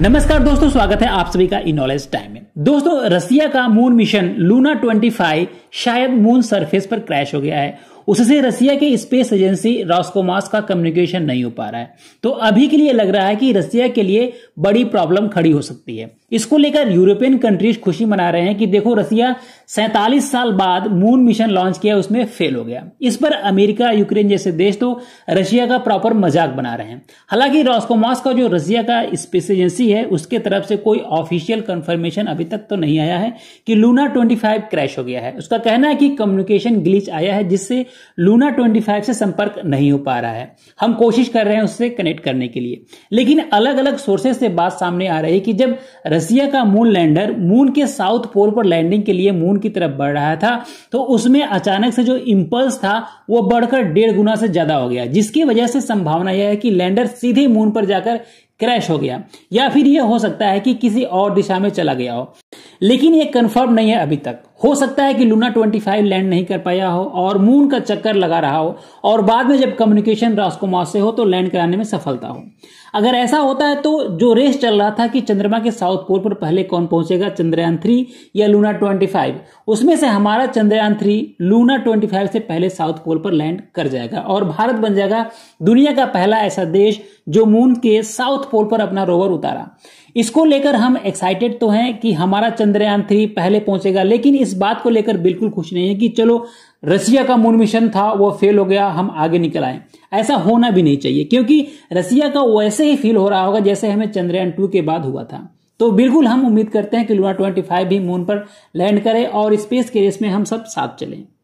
नमस्कार दोस्तों स्वागत है आप सभी का नॉलेज टाइम में दोस्तों रसिया का मून मिशन लूना 25 शायद मून सरफेस पर क्रैश हो गया है उससे रसिया की स्पेस एजेंसी रॉस्कोमास का कम्युनिकेशन नहीं हो पा रहा है तो अभी के लिए लग रहा है कि रसिया के लिए बड़ी प्रॉब्लम खड़ी हो सकती है इसको लेकर यूरोपियन कंट्रीज खुशी मना रहे हैं कि देखो रसिया सैतालीस साल बाद मून मिशन लॉन्च किया उसमें फेल हो गया इस पर अमेरिका यूक्रेन जैसे देश तो रशिया का प्रॉपर मजाक बना रहे हैं हालांकि रॉस्कोमास का जो रसिया का स्पेस एजेंसी है उसके तरफ से कोई ऑफिशियल कंफर्मेशन अभी तक तो नहीं आया है कि लूना ट्वेंटी क्रैश हो गया है उसका कहना है कि कम्युनिकेशन ग्लिच आया है जिससे लूना 25 से संपर्क नहीं हो पा रहा है हम कोशिश कर रहे हैं उससे कनेक्ट करने के लिए लेकिन अलग अलग सोर्सेस से बात सामने आ रही है कि जब रसिया का मून लैंडर मून के साउथ पोल पर लैंडिंग के लिए मून की तरफ बढ़ रहा था तो उसमें अचानक से जो इम्पल्स था वो बढ़कर डेढ़ गुना से ज्यादा हो गया जिसकी वजह से संभावना यह है कि लैंडर सीधे मून पर जाकर क्रैश हो गया या फिर यह हो सकता है कि किसी और दिशा में चला गया हो लेकिन यह कंफर्म नहीं है अभी तक हो सकता है कि लूना 25 लैंड नहीं कर पाया हो और मून का चक्कर लगा रहा हो और बाद में जब कम्युनिकेशन राजकुमार से हो तो लैंड कराने में सफलता हो अगर ऐसा होता है तो जो रेस चल रहा था कि चंद्रमा के साउथ पोल पर पहले कौन पहुंचेगा चंद्रयान थ्री या लूना ट्वेंटी फाइव उसमें से हमारा Chandrayaan three Luna twenty five से पहले साउथ पोल पर लैंड कर जाएगा और भारत बन जाएगा दुनिया का पहला ऐसा देश जो मून के साउथ पोल पर अपना रोवर उतारा इसको लेकर हम एक्साइटेड तो हैं कि हमारा चंद्रयान थ्री पहले पहुंचेगा लेकिन इस इस बात को लेकर बिल्कुल खुश नहीं है कि चलो रसिया का मून मिशन था वो फेल हो गया हम आगे निकल आए ऐसा होना भी नहीं चाहिए क्योंकि रसिया का वैसे ही फील हो रहा होगा जैसे हमें चंद्रयान टू के बाद हुआ था तो बिल्कुल हम उम्मीद करते हैं कि लूना ट्वेंटी भी मून पर लैंड करे और स्पेस के रेस में हम सब साथ चलें